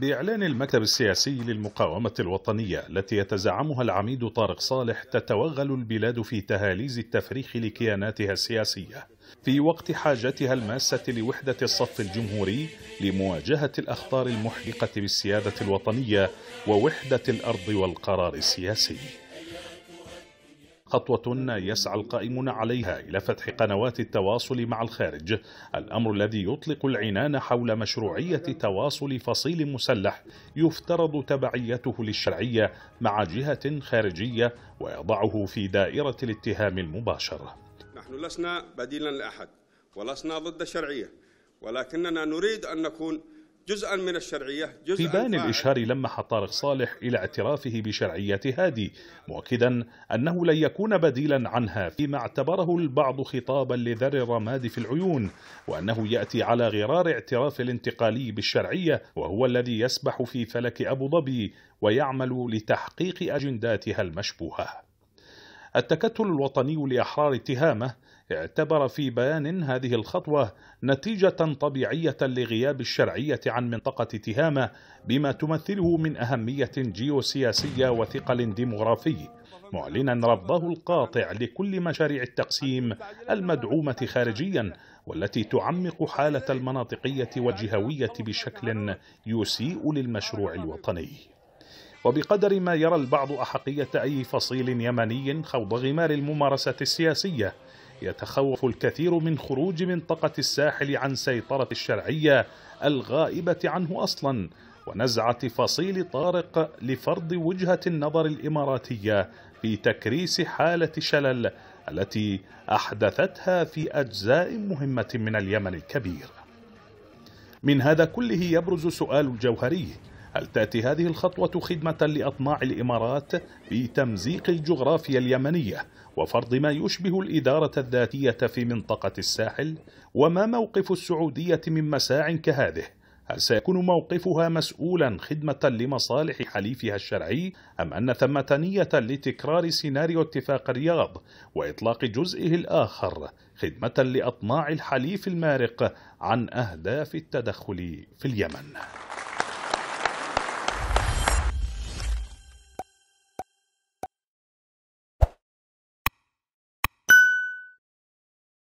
بإعلان المكتب السياسي للمقاومة الوطنية التي يتزعمها العميد طارق صالح تتوغل البلاد في تهاليز التفريخ لكياناتها السياسية في وقت حاجتها الماسة لوحدة الصف الجمهوري لمواجهة الأخطار المحيقة بالسيادة الوطنية ووحدة الأرض والقرار السياسي خطوة يسعى القائمون عليها إلى فتح قنوات التواصل مع الخارج الأمر الذي يطلق العنان حول مشروعية تواصل فصيل مسلح يفترض تبعيته للشرعية مع جهة خارجية ويضعه في دائرة الاتهام المباشر نحن لسنا بديلا لأحد ولسنا ضد الشرعية ولكننا نريد أن نكون جزءا من الشرعية جزءا في بان الإشهار لمح طارق صالح إلى اعترافه بشرعية هادي مؤكدا أنه لن يكون بديلا عنها فيما اعتبره البعض خطابا لذر الرماد في العيون وأنه يأتي على غرار اعتراف الانتقالي بالشرعية وهو الذي يسبح في فلك أبو ظبي ويعمل لتحقيق أجنداتها المشبوهة التكتل الوطني لأحرار تهامة اعتبر في بيان هذه الخطوة نتيجة طبيعية لغياب الشرعية عن منطقة تهامة بما تمثله من أهمية جيوسياسية وثقل ديمغرافي معلنا رفضه القاطع لكل مشاريع التقسيم المدعومة خارجيا والتي تعمق حالة المناطقية والجهوية بشكل يسيء للمشروع الوطني وبقدر ما يرى البعض أحقية أي فصيل يمني خوض غمار الممارسة السياسية يتخوف الكثير من خروج منطقة الساحل عن سيطرة الشرعية الغائبة عنه أصلا ونزعة فصيل طارق لفرض وجهة النظر الإماراتية في تكريس حالة شلل التي أحدثتها في أجزاء مهمة من اليمن الكبير من هذا كله يبرز سؤال الجوهري هل تأتي هذه الخطوة خدمة لأطماع الإمارات بتمزيق الجغرافيا اليمنية وفرض ما يشبه الإدارة الذاتية في منطقة الساحل؟ وما موقف السعودية من مساع كهذه؟ هل سيكون موقفها مسؤولا خدمة لمصالح حليفها الشرعي أم أن ثمة نية لتكرار سيناريو اتفاق الرياض وإطلاق جزئه الآخر خدمة لأطماع الحليف المارق عن أهداف التدخل في اليمن؟